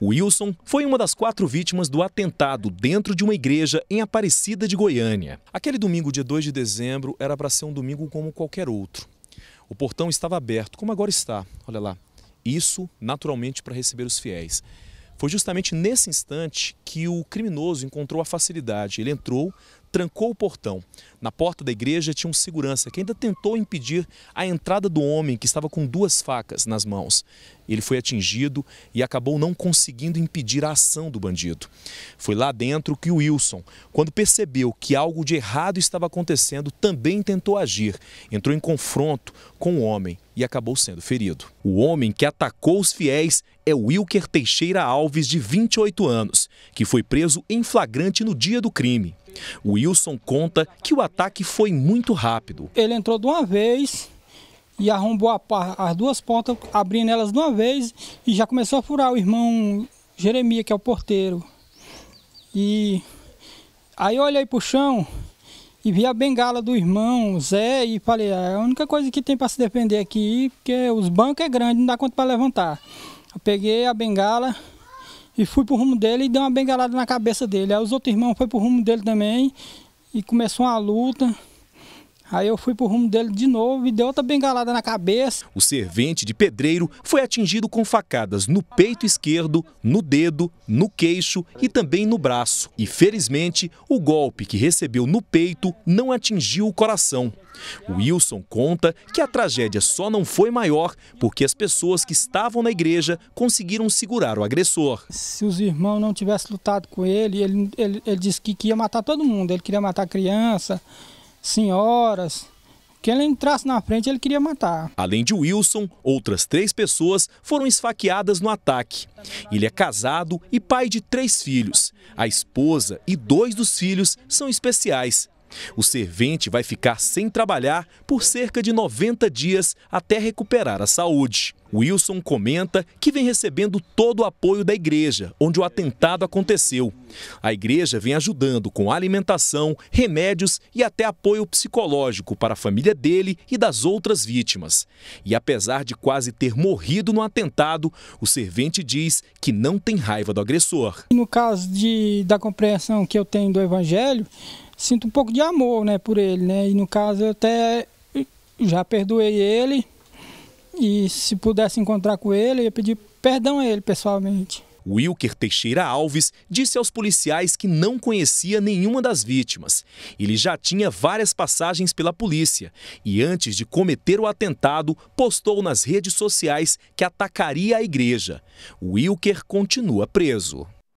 Wilson foi uma das quatro vítimas do atentado dentro de uma igreja em Aparecida de Goiânia. Aquele domingo, dia 2 de dezembro, era para ser um domingo como qualquer outro. O portão estava aberto, como agora está, olha lá. Isso, naturalmente, para receber os fiéis. Foi justamente nesse instante que o criminoso encontrou a facilidade. Ele entrou, trancou o portão. Na porta da igreja tinha um segurança que ainda tentou impedir a entrada do homem que estava com duas facas nas mãos. Ele foi atingido e acabou não conseguindo impedir a ação do bandido. Foi lá dentro que o Wilson, quando percebeu que algo de errado estava acontecendo, também tentou agir. Entrou em confronto com o homem e acabou sendo ferido. O homem que atacou os fiéis é Wilker Teixeira Alves, de 28 anos, que foi preso em flagrante no dia do crime. Wilson conta que o ataque foi muito rápido. Ele entrou de uma vez e arrombou a, as duas portas, abrindo elas de uma vez e já começou a furar o irmão Jeremias, que é o porteiro. E aí eu olhei pro chão e vi a bengala do irmão Zé e falei, ah, é a única coisa que tem para se defender aqui, porque os bancos é grande, não dá conta para levantar. Eu peguei a bengala e fui pro rumo dele e dei uma bengalada na cabeça dele. Aí os outros irmãos foram pro rumo dele também e começou uma luta. Aí eu fui pro rumo dele de novo e deu outra bengalada na cabeça. O servente de pedreiro foi atingido com facadas no peito esquerdo, no dedo, no queixo e também no braço. E felizmente, o golpe que recebeu no peito não atingiu o coração. Wilson conta que a tragédia só não foi maior porque as pessoas que estavam na igreja conseguiram segurar o agressor. Se os irmãos não tivessem lutado com ele, ele, ele, ele disse que ia matar todo mundo. Ele queria matar criança, senhoras. Que ele entrasse na frente, ele queria matar. Além de Wilson, outras três pessoas foram esfaqueadas no ataque. Ele é casado e pai de três filhos. A esposa e dois dos filhos são especiais. O servente vai ficar sem trabalhar por cerca de 90 dias até recuperar a saúde. Wilson comenta que vem recebendo todo o apoio da igreja, onde o atentado aconteceu. A igreja vem ajudando com alimentação, remédios e até apoio psicológico para a família dele e das outras vítimas. E apesar de quase ter morrido no atentado, o servente diz que não tem raiva do agressor. No caso de, da compreensão que eu tenho do evangelho, sinto um pouco de amor né, por ele. Né? E no caso, eu até já perdoei ele e se pudesse encontrar com ele, eu ia pedir perdão a ele pessoalmente. Wilker Teixeira Alves disse aos policiais que não conhecia nenhuma das vítimas. Ele já tinha várias passagens pela polícia e, antes de cometer o atentado, postou nas redes sociais que atacaria a igreja. Wilker continua preso.